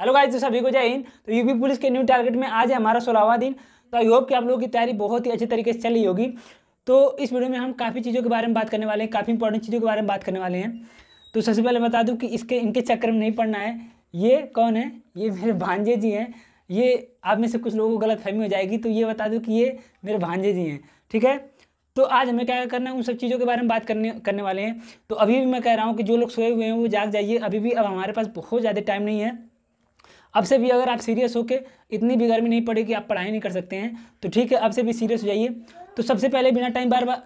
hello guys तो सभी को जय हिंद तो यूपी पुलिस के न्यू टारगेट में आज है हमारा सोलहवा दिन तो आई होप कि आप लोगों की तैयारी बहुत ही अच्छे तरीके से चली होगी तो इस वीडियो में हम काफ़ी चीज़ों के बारे में बात करने वाले हैं काफ़ी इंपॉर्टेंट चीज़ों के बारे में बात करने वाले हैं तो सबसे पहले बता दूँ कि इसके इनके चक्कर में नहीं पड़ना है ये कौन है ये मेरे भांजे जी हैं ये आप में से कुछ लोगों को गलत फहमी हो जाएगी तो ये बता दूँ कि ये मेरे भांजे जी हैं ठीक है तो आज हमें क्या करना है उन सब चीज़ों के बारे में बात करने करने वाले हैं तो अभी भी मैं कह रहा हूँ कि जो लोग सोए हुए हैं वो जाग जाइए अभी भी अब हमारे पास बहुत ज़्यादा टाइम नहीं है अब से भी अगर आप सीरियस के इतनी भी गर्मी नहीं पड़ेगी आप पढ़ाई नहीं कर सकते हैं तो ठीक है अब से भी सीरियस हो जाइए तो सबसे पहले बिना टाइम बार बार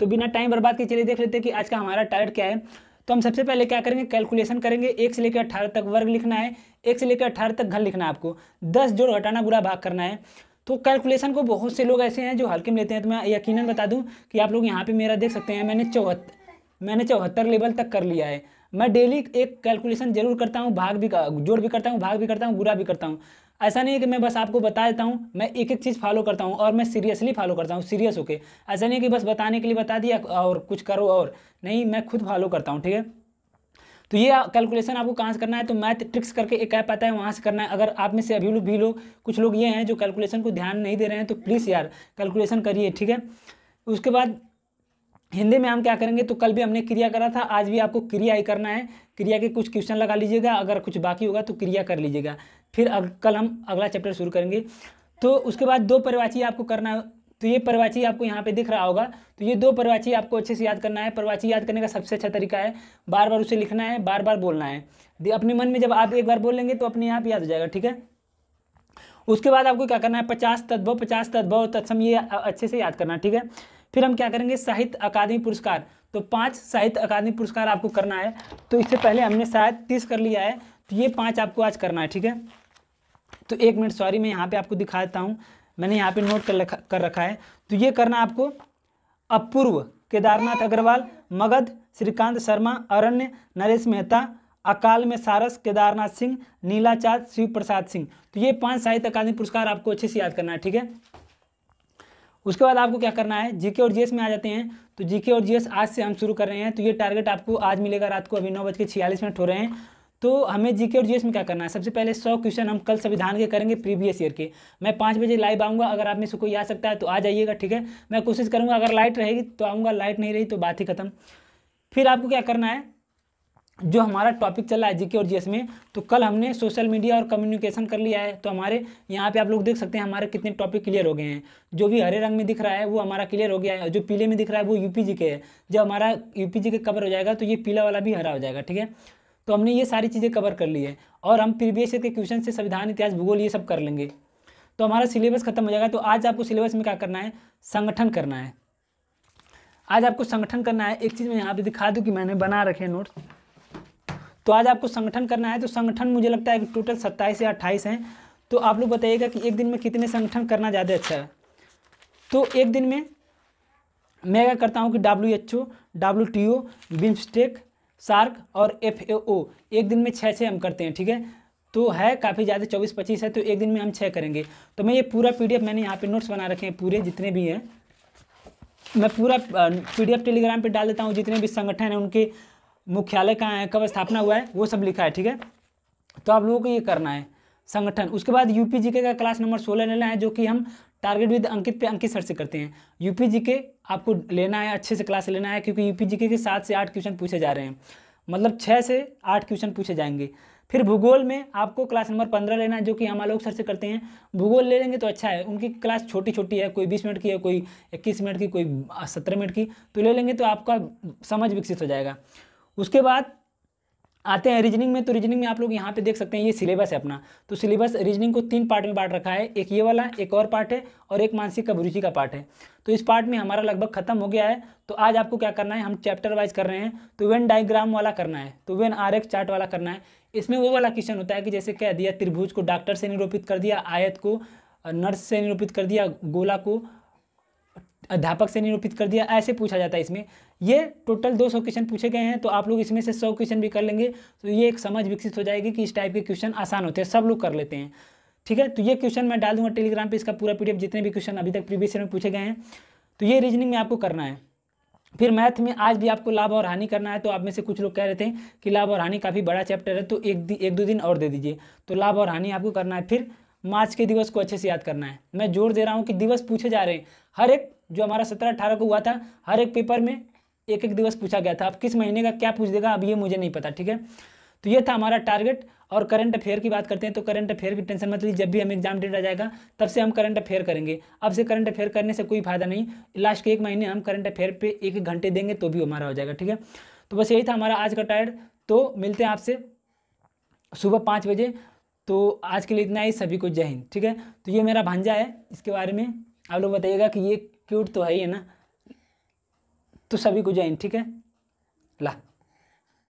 तो बिना टाइम बर्बाद के चलिए देख लेते हैं कि आज का हमारा टारगेट क्या है तो हम सबसे पहले क्या करेंगे कैलकुलेशन करेंगे एक से लेकर अट्ठारह तक वर्ग लिखना है एक से लेकर अट्ठारह तक घन लिखना है आपको दस जोड़ हटाना बुरा भाग करना है तो कैलकुलेशन को बहुत से लोग ऐसे हैं जो हल्के में लेते हैं तो मैं यकीनन बता दूं कि आप लोग यहाँ पे मेरा देख सकते हैं मैंने चौहत्तर मैंने चौहत्तर लेवल तक कर लिया है मैं डेली एक कैलकुलेशन जरूर करता हूँ भाग भी जोड़ भी करता हूँ भाग भी करता हूँ बुरा भी करता हूँ ऐसा नहीं है कि मैं बस आपको बता देता हूँ मैं एक एक चीज़ फॉलो करता हूँ और मैं सीरियसली फॉलो करता हूँ सीरियस होके ऐसा नहीं है कि बस बताने के लिए बता दिया और कुछ करो और नहीं मैं खुद फॉलो करता हूँ ठीक है तो ये कैलकुलेशन आपको कहाँ से करना है तो मैथ ट्रिक्स करके एक ऐप आता है वहाँ से करना है अगर आप में से अभी लोग भी लोग कुछ लोग ये हैं जो कैलकुलेशन को ध्यान नहीं दे रहे हैं तो प्लीज़ यार कैलकुलेशन करिए ठीक है उसके बाद हिंदी में हम क्या करेंगे तो कल भी हमने क्रिया करा था आज भी आपको क्रिया ही करना है क्रिया के कुछ क्वेश्चन लगा लीजिएगा अगर कुछ बाकी होगा तो क्रिया कर लीजिएगा फिर अग, कल हम अगला चैप्टर शुरू करेंगे तो उसके बाद दो परिवाची आपको करना तो ये परिवाची आपको यहाँ पे दिख रहा होगा तो ये दो परिवाची आपको अच्छे से याद करना है परिवाची याद करने का सबसे अच्छा तरीका है बार बार उसे लिखना है बार बार बोलना है अपने मन में जब आप एक बार बोल लेंगे तो अपने आप याद हो जाएगा ठीक है उसके बाद आपको क्या करना है पचास तद्भव पचास तद्भव तत्सम ये अच्छे से याद करना ठीक है फिर हम क्या करेंगे साहित्य अकादमी पुरस्कार तो पाँच साहित्य अकादमी पुरस्कार आपको करना है तो इससे पहले हमने शायद तीस कर लिया है तो ये पाँच आपको आज करना है ठीक है तो एक मिनट सॉरी मैं यहाँ पे आपको दिखा देता हूँ मैंने यहाँ पे नोट कर रखा कर रखा है तो ये करना आपको अपूर्व केदारनाथ अग्रवाल मगध श्रीकांत शर्मा अरण्य नरेश मेहता अकाल में सारस केदारनाथ सिंह नीलाचाद शिव प्रसाद सिंह तो ये पांच साहित्य अकादमी पुरस्कार आपको अच्छे से याद करना है ठीक है उसके बाद आपको क्या करना है जीके और जीएस में आ जाते हैं तो जीके और जीएस आज से हम शुरू कर रहे हैं तो ये टारगेट आपको आज मिलेगा रात को अभी नौ बज के छियालीस मिनट हो रहे हैं तो हमें जीके और जीएस में क्या करना है सबसे पहले सौ क्वेश्चन हम कल संविधान के करेंगे प्रीवियस ईयर के मैं पाँच बजे लाइव आऊँगा अगर आप में से कोई आ सकता है तो आ जाइएगा ठीक है मैं कोशिश करूँगा अगर लाइट रहेगी तो आऊँगा लाइट नहीं रही तो बात ही खत्म फिर आपको क्या करना है जो हमारा टॉपिक चला है जीके और जीएस में तो कल हमने सोशल मीडिया और कम्युनिकेशन कर लिया है तो हमारे यहाँ पे आप लोग देख सकते हैं हमारे कितने टॉपिक क्लियर हो गए हैं जो भी हरे रंग में दिख रहा है वो हमारा क्लियर हो गया है जो पीले में दिख रहा है वो यूपी जी के है जब हमारा यूपी जी के कवर हो जाएगा तो ये पीला वाला भी हरा हो जाएगा ठीक है तो हमने ये सारी चीज़ें कवर कर ली है और हम प्रीवियस ईयर के क्वेश्चन से संविधान इतिहास भूगोल ये सब कर लेंगे तो हमारा सिलेबस खत्म हो जाएगा तो आज आपको सिलेबस में क्या करना है संगठन करना है आज आपको संगठन करना है एक चीज़ मैं यहाँ पर दिखा दूँ कि मैंने बना रखे नोट्स तो आज आपको संगठन करना है तो संगठन मुझे लगता है कि टोटल सत्ताईस या अट्ठाईस हैं तो आप लोग बताइएगा कि एक दिन में कितने संगठन करना ज़्यादा अच्छा है तो एक दिन में मैं क्या करता हूँ कि W H O W T O BIMSTEC SAARC और एफ ए ओ एक दिन में छः छः हम करते हैं ठीक है तो है काफ़ी ज़्यादा चौबीस पच्चीस है तो एक दिन में हम छः करेंगे तो मैं ये पूरा एफ मैंने यहाँ पर नोट्स बना रखे हैं पूरे जितने भी हैं मैं पूरा एफ टेलीग्राम पर डाल देता हूँ जितने भी संगठन हैं उनके मुख्यालय कहाँ है कब स्थापना हुआ है वो सब लिखा है ठीक है तो आप लोगों को ये करना है संगठन उसके बाद यूपी जीके का क्लास नंबर सोलह लेना है जो कि हम टारगेट विद अंकित पे अंकित सर से करते हैं यूपी जीके आपको लेना है अच्छे से क्लास लेना है क्योंकि यूपी जीके के सात से आठ क्वेश्चन पूछे जा रहे हैं मतलब छः से आठ क्वेश्चन पूछे जाएंगे फिर भूगोल में आपको क्लास नंबर पंद्रह लेना है जो कि हम आलोक सर से करते हैं भूगोल ले लेंगे तो अच्छा है उनकी क्लास छोटी छोटी है कोई बीस मिनट की है कोई इक्कीस मिनट की कोई सत्रह मिनट की तो ले लेंगे तो आपका समझ विकसित हो जाएगा उसके बाद आते हैं रीजनिंग में तो रीजनिंग में आप लोग यहाँ पे देख सकते हैं ये सिलेबस है अपना तो सिलेबस रीजनिंग को तीन पार्ट में बांट रखा है एक ये वाला एक और पार्ट है और एक मानसिक अभिरुचि का पार्ट है तो इस पार्ट में हमारा लगभग खत्म हो गया है तो आज आपको क्या करना है हम चैप्टर वाइज कर रहे हैं तो वेन डायग्राम वाला करना है तो वेन आर चार्ट वाला करना है इसमें वो वाला क्वेश्चन होता है कि जैसे कह दिया त्रिभुज को डॉक्टर से निरूपित कर दिया आयत को नर्स से निरूपित कर दिया गोला को अध्यापक से निरूपित कर दिया ऐसे पूछा जाता है इसमें ये टोटल 200 क्वेश्चन पूछे गए हैं तो आप लोग इसमें से 100 क्वेश्चन भी कर लेंगे तो ये एक समझ विकसित हो जाएगी कि इस टाइप के क्वेश्चन आसान होते हैं सब लोग कर लेते हैं ठीक है तो ये क्वेश्चन मैं डाल दूंगा टेलीग्राम पे इसका पूरा पीडीएफ जितने भी क्वेश्चन अभी तक प्रीवियस ईयर में पूछे गए हैं तो ये रीजनिंग में आपको करना है फिर मैथ में आज भी आपको लाभ और हानि करना है तो आप में से कुछ लोग कह रहे थे कि लाभ और हानि काफ़ी बड़ा चैप्टर है तो एक एक दो दिन और दे दीजिए तो लाभ और हानि आपको करना है फिर मार्च के दिवस को अच्छे से याद करना है मैं जोर दे रहा हूँ कि दिवस पूछे जा रहे हैं हर एक जो हमारा सत्रह अठारह को हुआ था हर एक पेपर में एक एक दिवस पूछा गया था अब किस महीने का क्या पूछ देगा अब ये मुझे नहीं पता ठीक है तो ये था हमारा टारगेट और करंट अफेयर की बात करते हैं तो करंट अफेयर की टेंशन मत लीजिए जब भी हम एग्जाम डेट आ जाएगा तब से हम करंट अफेयर करेंगे अब से करंट अफेयर करने से कोई फायदा नहीं लास्ट के एक महीने हम करंट अफेयर पे एक एक घंटे देंगे तो भी हमारा हो जाएगा ठीक है तो बस यही था हमारा आज का टारगेट तो मिलते हैं आपसे सुबह पाँच बजे तो आज के लिए इतना ही सभी को जय हिंद ठीक है तो ये मेरा भांजा है इसके बारे में आप लोग बताइएगा कि ये क्यूट तो है ही है ना तो सभी को जय ठीक है ला